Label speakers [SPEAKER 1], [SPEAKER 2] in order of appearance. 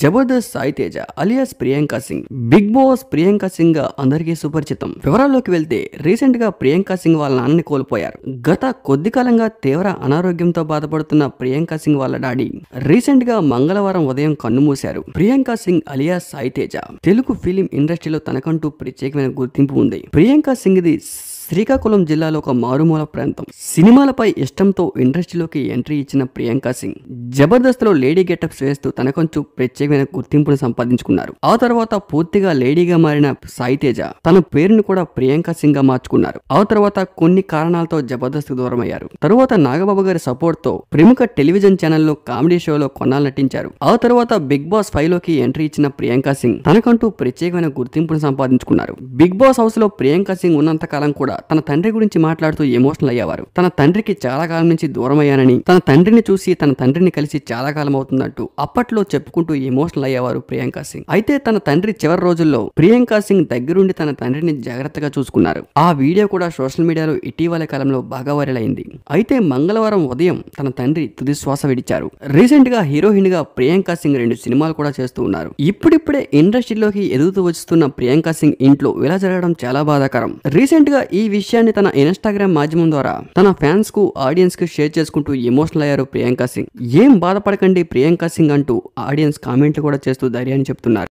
[SPEAKER 1] Jabardasth Sai Teja alias Priyanka Singh Bigg Boss Priyanka Singh అందరికీ సుపరిచితం వివరాల్లోకి వెళ్తే రీసెంట్ గా ప్రియాంక సింగ్ వాళ్ళ నాన్నని కోల్పోయారు గత కొద్ది కాలంగా తీవ్ర అనారోగ్యంతో బాధపడుతున్న ప్రియాంక సింగ్ వాళ్ళ డాడీ రీసెంట్ గా మంగళవారం ఉదయం కన్నుమూశారు ప్రియాంక సింగ్ అలియాస్ సాయి తేజ తెలుగు ఫిలిం ఇండస్ట్రీలో తనకంటూ ప్రత్యేకమైన గుర్తింపు ఉంది ప్రియాంక సింగ్ ది శ్రీకాకుళం జిల్లాలో ఒక మారుమూల ప్రాంతం సినిమాలపై ఇష్టంతో ఇండస్ట్రీలోకి ఎంట్రీ ఇచ్చిన ప్రియాంక సింగ్ జబర్దస్త్లో లేడీ గెటప్స్ వేస్తూ కొంచెం ప్రత్యేకమైన గుర్తింపును సంపాదించుకున్నారు ఆ తర్వాత పూర్తిగా లేడీగా మారిన సాయితేజ తన పేరును కూడా ప్రియాంక సింగ్ గా మార్చుకున్నారు ఆ తర్వాత కొన్ని కారణాలతో జబర్దస్త్ దూరమయ్యారు తరువాత నాగబాబు గారి సపోర్ట్ తో ప్రముఖ టెలివిజన్ ఛానల్లో కామెడీ షోలో కొన్నాళ్ళు నటించారు ఆ తర్వాత బిగ్ బాస్ ఫైవ్ లోకి ఎంట్రీ ఇచ్చిన ప్రియాంక సింగ్ తనకంటూ ప్రత్యేకమైన గుర్తింపును సంపాదించుకున్నారు బిగ్ బాస్ హౌస్ లో ప్రియాంక సింగ్ ఉన్నంత కాలం కూడా తన తండ్రి గురించి మాట్లాడుతూ ఎమోషనల్ అయ్యేవారు తన తండ్రికి చాలా కాలం నుంచి దూరం అయ్యానని తన తండ్రిని చూసి తన తండ్రిని కలిసి చాలా కాలం అవుతుందంటూ అప్పట్లో చెప్పుకుంటూ ఎమోషనల్ అయ్యేవారు ప్రియాంక సింగ్ అయితే తన తండ్రి చివరి రోజుల్లో ప్రియాంక సింగ్ దగ్గరుండి తన తండ్రిని జాగ్రత్తగా చూసుకున్నారు ఆ వీడియో కూడా సోషల్ మీడియాలో ఇటీవల కాలంలో బాగా వైరల్ అయింది అయితే మంగళవారం ఉదయం తన తండ్రి తుది శ్వాస విడిచారు రీసెంట్ గా హీరోయిన్ గా ప్రియాంక సింగ్ రెండు సినిమాలు కూడా చేస్తూ ఉన్నారు ఇప్పుడిప్పుడే ఇండస్ట్రీలోకి ఎదుగుతూ వస్తున్న ప్రియాంక సింగ్ ఇంట్లో ఇలా జరగడం చాలా బాధాకరం రీసెంట్ గా ఈ విషయాన్ని తన ఇన్స్టాగ్రామ్ మాధ్యమం ద్వారా తన ఫ్యాన్స్ కు ఆడియన్స్ కు షేర్ చేసుకుంటూ ఎమోషనల్ అయ్యారు ప్రియాంక సింగ్ ఏం బాధపడకండి ప్రియాంక సింగ్ అంటూ ఆడియన్స్ కామెంట్లు కూడా చేస్తూ ధైర్యాన్ని చెప్తున్నారు